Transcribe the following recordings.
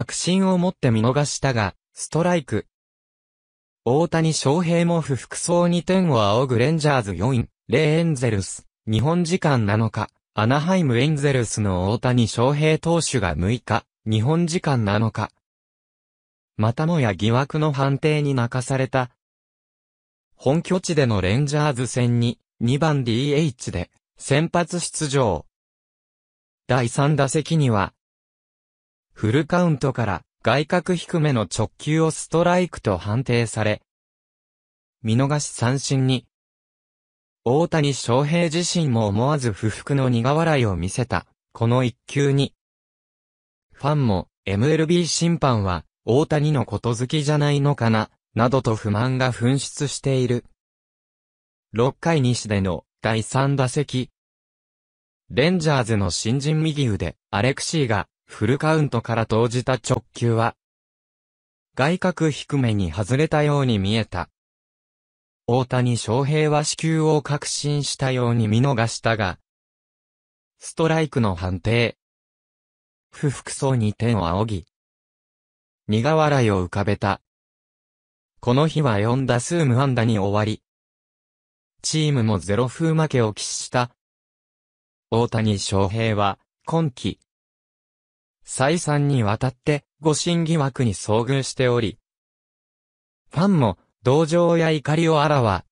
確信を持って見逃したが、ストライク。大谷翔平も不服そうに天を仰ぐレンジャーズ4位、レイエンゼルス、日本時間7日、アナハイムエンゼルスの大谷翔平投手が6日、日本時間7日。またもや疑惑の判定に泣かされた。本拠地でのレンジャーズ戦に、2番 DH で、先発出場。第3打席には、フルカウントから外角低めの直球をストライクと判定され、見逃し三振に、大谷翔平自身も思わず不服の苦笑いを見せた、この一球に。ファンも MLB 審判は大谷のこと好きじゃないのかな、などと不満が噴出している。6回西での第3打席。レンジャーズの新人右腕、アレクシーがフルカウントから投じた直球は、外角低めに外れたように見えた。大谷翔平は死球を確信したように見逃したが、ストライクの判定。不服そうに手を仰ぎ、苦笑いを浮かべた。この日は4打数無安打に終わり、チームもゼロ風負けを喫した。大谷翔平は、今季、再三にわたって誤信疑惑に遭遇しており、ファンも同情や怒りをあらわ。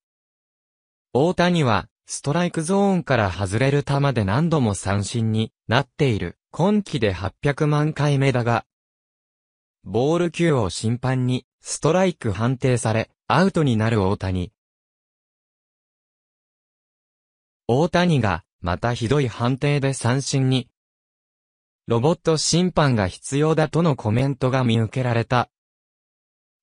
大谷はストライクゾーンから外れる球で何度も三振になっている。今季で800万回目だが、ボール球を審判にストライク判定され、アウトになる大谷。大谷がまたひどい判定で三振にロボット審判が必要だとのコメントが見受けられた。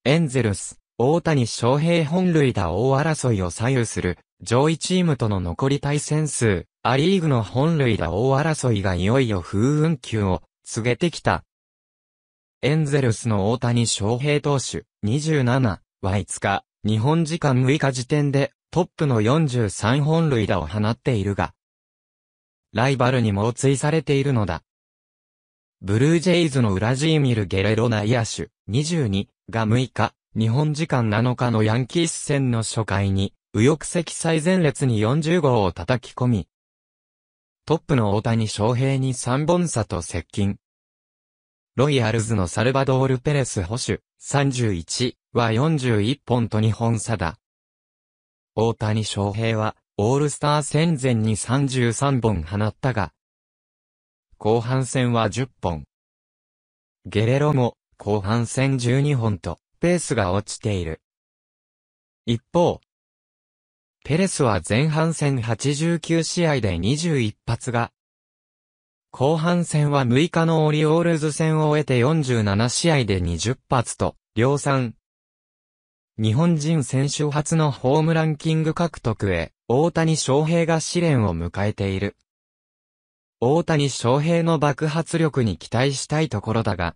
エンゼルス、大谷翔平本塁打大争いを左右する、上位チームとの残り対戦数、アリーグの本塁打大争いがいよいよ風雲球を告げてきた。エンゼルスの大谷翔平投手、27は5日、日本時間6日時点でトップの43本塁打を放っているが、ライバルに猛追されているのだ。ブルージェイズのウラジーミル・ゲレロ内野手22が6日、日本時間7日のヤンキース戦の初回に、右翼席最前列に40号を叩き込み、トップの大谷翔平に3本差と接近。ロイヤルズのサルバドール・ペレス保守31は41本と2本差だ。大谷翔平は、オールスター戦前に33本放ったが、後半戦は10本。ゲレロも、後半戦12本と、ペースが落ちている。一方、ペレスは前半戦89試合で21発が、後半戦は6日のオリオールズ戦を終えて47試合で20発と、量産。日本人選手初のホームランキング獲得へ、大谷翔平が試練を迎えている。大谷翔平の爆発力に期待したいところだが、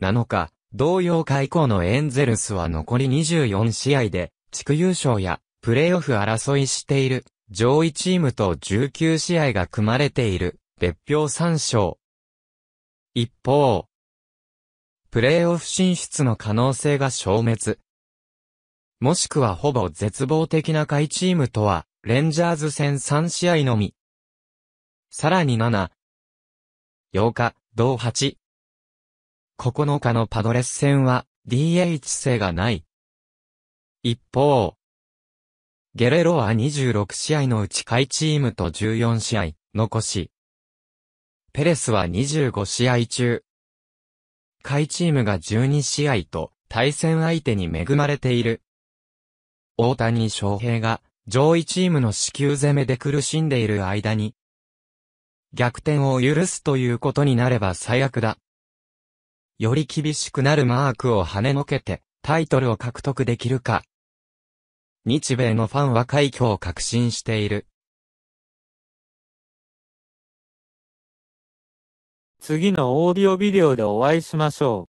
7日、同様開校のエンゼルスは残り24試合で、地区優勝やプレーオフ争いしている上位チームと19試合が組まれている別表参照。一方、プレーオフ進出の可能性が消滅。もしくはほぼ絶望的な下位チームとは、レンジャーズ戦3試合のみ、さらに7、8日、同8。9日のパドレス戦は DH 制がない。一方、ゲレロは26試合のうち下位チームと14試合、残し、ペレスは25試合中、下位チームが12試合と対戦相手に恵まれている。大谷翔平が上位チームの支給攻めで苦しんでいる間に、逆転を許すということになれば最悪だ。より厳しくなるマークを跳ねのけて、タイトルを獲得できるか。日米のファンは快挙を確信している。次のオーディオビデオでお会いしましょう。